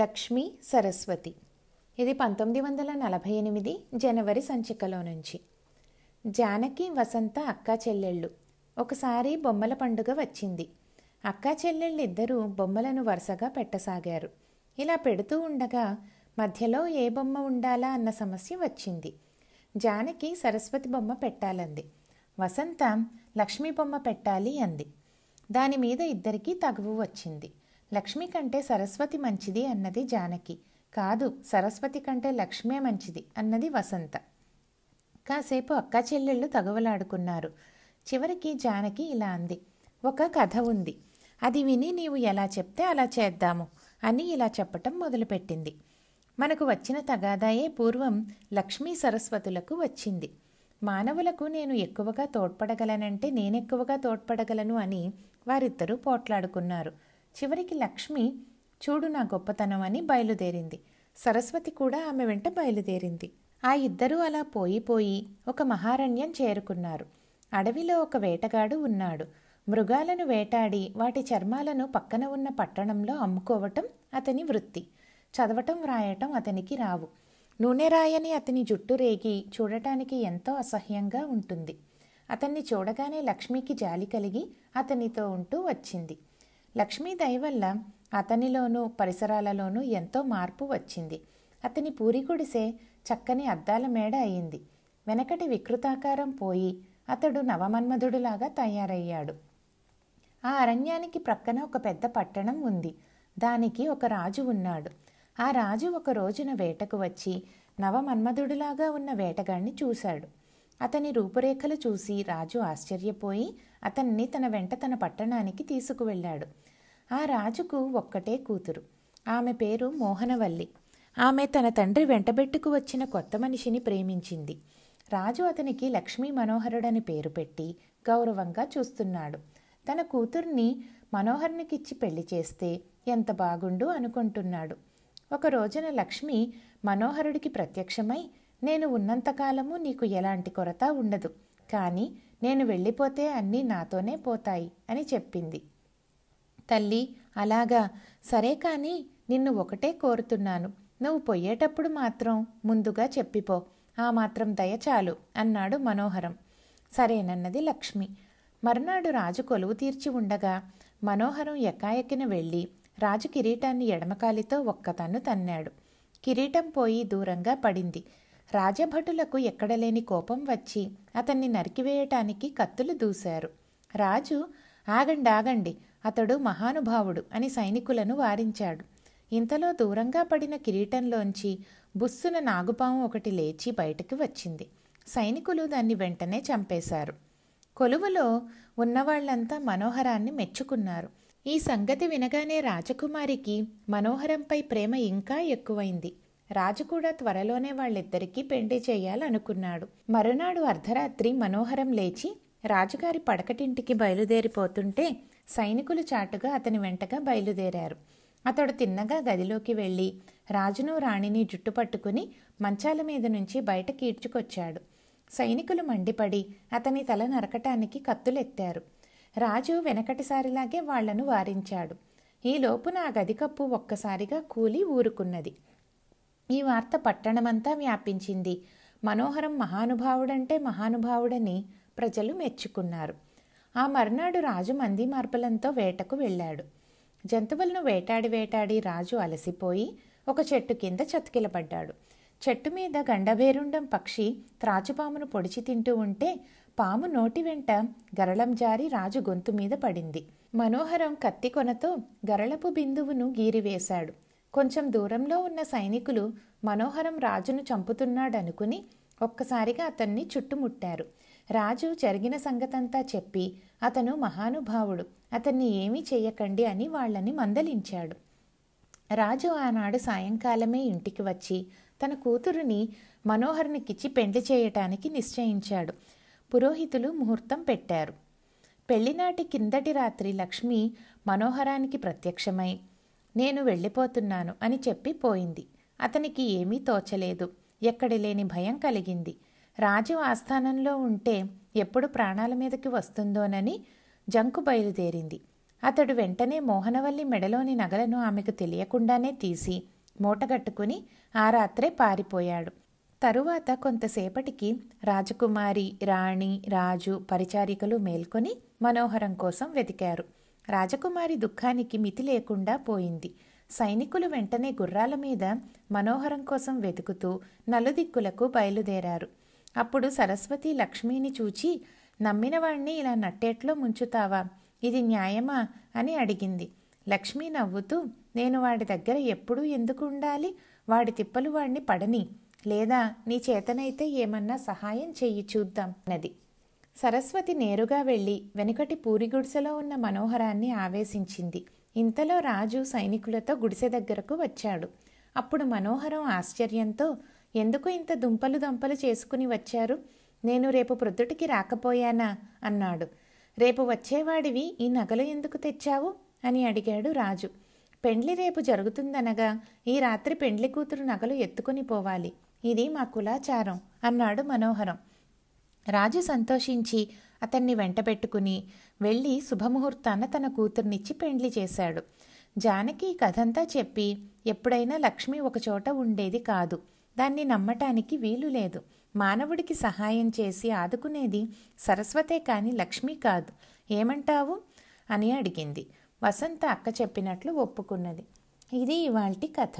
లక్ష్మి సరస్వతి ఇది పంతొమ్మిది వందల నలభై ఎనిమిది జనవరి సంచికలో నుంచి జానకి వసంత అక్కా చెల్లెళ్ళు ఒకసారి బొమ్మల పండుగ వచ్చింది అక్కా చెల్లెళ్ళిద్దరూ బొమ్మలను వరుసగా పెట్టసాగారు ఇలా పెడుతూ ఉండగా మధ్యలో ఏ బొమ్మ ఉండాలా అన్న సమస్య వచ్చింది జానకి సరస్వతి బొమ్మ పెట్టాలంది వసంత లక్ష్మీ బొమ్మ పెట్టాలి అంది దాని మీద ఇద్దరికీ తగువు వచ్చింది లక్ష్మి కంటే సరస్వతి మంచిది అన్నది జానకి కాదు సరస్వతి కంటే లక్ష్మే మంచిది అన్నది వసంత కాసేపు అక్క చెల్లెళ్ళు తగవలాడుకున్నారు చివరికి జానకి ఇలా అంది ఒక కథ ఉంది అది విని నీవు ఎలా చెప్తే అలా చేద్దాము అని ఇలా చెప్పటం మొదలుపెట్టింది మనకు వచ్చిన తగాదాయే పూర్వం లక్ష్మీ సరస్వతులకు వచ్చింది మానవులకు నేను ఎక్కువగా తోడ్పడగలనంటే నేనెక్కువగా తోడ్పడగలను అని వారిద్దరూ పోట్లాడుకున్నారు చివరికి లక్ష్మి చూడు నా గొప్పతనం అని బయలుదేరింది సరస్వతి కూడా ఆమె వెంట బయలుదేరింది ఆ ఇద్దరూ అలా పోయిపోయి ఒక మహారణ్యం చేరుకున్నారు అడవిలో ఒక వేటగాడు ఉన్నాడు మృగాలను వేటాడి వాటి చర్మాలను పక్కన ఉన్న పట్టణంలో అమ్ముకోవటం అతని వృత్తి చదవటం వ్రాయటం అతనికి రావు నూనె రాయని అతని జుట్టు రేగి చూడటానికి ఎంతో అసహ్యంగా ఉంటుంది అతన్ని చూడగానే లక్ష్మికి జాలి కలిగి అతనితో ఉంటూ వచ్చింది లక్ష్మీ వల్ల అతనిలోనూ పరిసరాలలోనూ ఎంతో మార్పు వచ్చింది అతని పూరి గుడిసే చక్కని అద్దాల మేడ అయింది వెనకటి వికృతాకారం పోయి అతడు నవమన్మధుడులాగా తయారయ్యాడు ఆ అరణ్యానికి ప్రక్కన ఒక పెద్ద పట్టణం ఉంది దానికి ఒక రాజు ఉన్నాడు ఆ రాజు ఒక రోజున వేటకు వచ్చి నవమన్మధుడులాగా ఉన్న వేటగాణ్ణి చూశాడు అతని రూపురేఖలు చూసి రాజు ఆశ్చర్యపోయి అతన్ని తన వెంట తన పట్టణానికి తీసుకువెళ్ళాడు ఆ రాజుకు ఒక్కటే కూతురు ఆమె పేరు మోహనవల్లి ఆమె తన తండ్రి వెంటబెట్టుకు వచ్చిన కొత్త మనిషిని ప్రేమించింది రాజు అతనికి లక్ష్మీ మనోహరుడని పేరు పెట్టి గౌరవంగా చూస్తున్నాడు తన కూతుర్ని మనోహర్నికిచ్చి పెళ్లి చేస్తే ఎంత బాగుండు అనుకుంటున్నాడు ఒక రోజున లక్ష్మి మనోహరుడికి ప్రత్యక్షమై నేను ఉన్నంతకాలము నీకు ఎలాంటి కొరత ఉండదు కానీ నేను వెళ్ళిపోతే అన్నీ నాతోనే పోతాయి అని చెప్పింది తల్లి అలాగా సరే కానీ నిన్ను ఒకటే కోరుతున్నాను నువ్వు పోయేటప్పుడు మాత్రం ముందుగా చెప్పిపో ఆ మాత్రం దయ చాలు అన్నాడు మనోహరం సరేనన్నది లక్ష్మి మర్నాడు రాజు కొలువు తీర్చి ఉండగా మనోహరం ఎక్కాయకిన వెళ్ళి రాజు కిరీటాన్ని ఎడమకాలితో ఒక్కతన్ను తన్నాడు కిరీటం పోయి దూరంగా పడింది రాజభటులకు ఎక్కడలేని కోపం వచ్చి అతన్ని నరికివేయటానికి కత్తులు దూశారు రాజు ఆగండి ఆగండి అతడు మహానుభావుడు అని సైనికులను వారించాడు ఇంతలో దూరంగా పడిన కిరీటంలోంచి బుస్సున నాగుపాము ఒకటి లేచి బయటకు వచ్చింది సైనికులు దాన్ని వెంటనే చంపేశారు కొలువులో ఉన్నవాళ్లంతా మనోహరాన్ని మెచ్చుకున్నారు ఈ సంగతి వినగానే రాజకుమారికి మనోహరంపై ప్రేమ ఇంకా ఎక్కువైంది రాజు కూడా త్వరలోనే వాళ్ళిద్దరికీ పెండి చేయాలనుకున్నాడు మరునాడు అర్ధరాత్రి మనోహరం లేచి రాజుగారి పడకటింటికి బయలుదేరిపోతుంటే సైనికులు చాటుగా అతని వెంటగా బయలుదేరారు అతడు తిన్నగా గదిలోకి వెళ్ళి రాజును రాణిని జుట్టు పట్టుకుని మంచాల మీద నుంచి బయట కీడ్చుకొచ్చాడు సైనికులు మండిపడి అతని తల నరకటానికి కత్తులెత్తారు రాజు వెనకటిసారిలాగే వాళ్లను వారించాడు ఈ లోపున ఆ గదికప్పు ఒక్కసారిగా కూలి ఊరుకున్నది ఈ వార్త పట్టణమంతా వ్యాపించింది మనోహరం మహానుభావుడంటే మహానుభావుడని ప్రజలు మెచ్చుకున్నారు ఆ మర్నాడు రాజు మంది మార్పులంతో వేటకు వెళ్ళాడు జంతువులను వేటాడి వేటాడి రాజు అలసిపోయి ఒక చెట్టు కింద చతికిలబడ్డాడు చెట్టు మీద గండభేరుండం పక్షి త్రాచుపామును పొడిచి తింటూ ఉంటే పాము నోటి వెంట గరళం జారి రాజు గొంతు మీద పడింది మనోహరం కత్తి కొనతో గరళపు బిందువును గీరివేశాడు కొంచెం దూరంలో ఉన్న సైనికులు మనోహరం రాజును చంపుతున్నాడనుకుని ఒక్కసారిగా అతన్ని చుట్టుముట్టారు రాజు జరిగిన సంగతంతా చెప్పి అతను మహానుభావుడు అతన్ని ఏమీ చేయకండి అని వాళ్ళని మందలించాడు రాజు ఆనాడు సాయంకాలమే ఇంటికి వచ్చి తన కూతురుని మనోహర్నికిచ్చి పెండ్లి చేయటానికి నిశ్చయించాడు పురోహితులు ముహూర్తం పెట్టారు పెళ్లినాటి కిందటి రాత్రి లక్ష్మి మనోహరానికి ప్రత్యక్షమై నేను వెళ్ళిపోతున్నాను అని చెప్పి పోయింది అతనికి ఏమీ తోచలేదు లేని భయం కలిగింది రాజు ఆస్థానంలో ఉంటే ఎప్పుడు ప్రాణాల మీదకి వస్తుందోనని జంకు బయలుదేరింది అతడు వెంటనే మోహనవల్లి మెడలోని నగలను ఆమెకు తెలియకుండానే తీసి మూటగట్టుకుని ఆ రాత్రే పారిపోయాడు తరువాత కొంతసేపటికి రాజకుమారి రాణి రాజు పరిచారికలు మేల్కొని మనోహరం కోసం వెతికారు రాజకుమారి దుఃఖానికి మితి లేకుండా పోయింది సైనికులు వెంటనే గుర్రాల మీద మనోహరం కోసం వెతుకుతూ నలుదిక్కులకు బయలుదేరారు అప్పుడు సరస్వతి లక్ష్మిని చూచి నమ్మినవాణ్ణి ఇలా నట్టేట్లో ముంచుతావా ఇది న్యాయమా అని అడిగింది లక్ష్మి నవ్వుతూ నేను వాడి దగ్గర ఎప్పుడూ ఎందుకు ఉండాలి వాడి తిప్పలు వాడిని పడని లేదా నీ చేతనైతే ఏమన్నా సహాయం చెయ్యి చూద్దాం అన్నది సరస్వతి నేరుగా వెళ్ళి వెనుకటి పూరిగుడిసెలో ఉన్న మనోహరాన్ని ఆవేశించింది ఇంతలో రాజు సైనికులతో గుడిసె దగ్గరకు వచ్చాడు అప్పుడు మనోహరం ఆశ్చర్యంతో ఎందుకు ఇంత దుంపలు దొంపలు చేసుకుని వచ్చారు నేను రేపు ప్రొద్దుటికి రాకపోయానా అన్నాడు రేపు వచ్చేవాడివి ఈ నగలు ఎందుకు తెచ్చావు అని అడిగాడు రాజు పెండ్లి రేపు జరుగుతుందనగా ఈ రాత్రి పెండ్లి కూతురు నగలు ఎత్తుకుని పోవాలి ఇది మా కులాచారం అన్నాడు మనోహరం రాజు సంతోషించి అతన్ని వెంటబెట్టుకుని వెళ్ళి శుభముహూర్తాన తన కూతుర్నిచ్చి పెండ్లి చేశాడు జానకి కథంతా చెప్పి ఎప్పుడైనా లక్ష్మి ఒకచోట ఉండేది కాదు దాన్ని నమ్మటానికి వీలు లేదు మానవుడికి సహాయం చేసి ఆదుకునేది సరస్వతే కాని లక్ష్మి కాదు ఏమంటావు అని అడిగింది వసంత అక్క చెప్పినట్లు ఒప్పుకున్నది ఇది ఇవాల్టి కథ